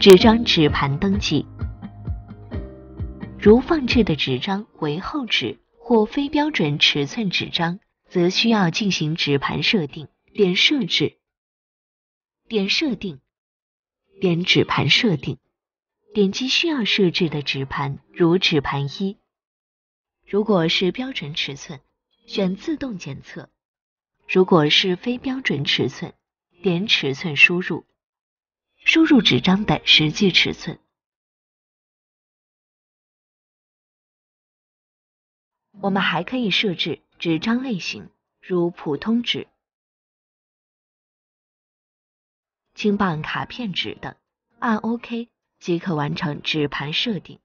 纸张纸盘登记，如放置的纸张为厚纸或非标准尺寸纸张，则需要进行纸盘设定。点设置，点设定，点纸盘设定，点击需要设置的纸盘，如纸盘一。如果是标准尺寸，选自动检测；如果是非标准尺寸，点尺寸输入。输入纸张的实际尺寸，我们还可以设置纸张类型，如普通纸、轻磅卡片纸等，按 OK 即可完成纸盘设定。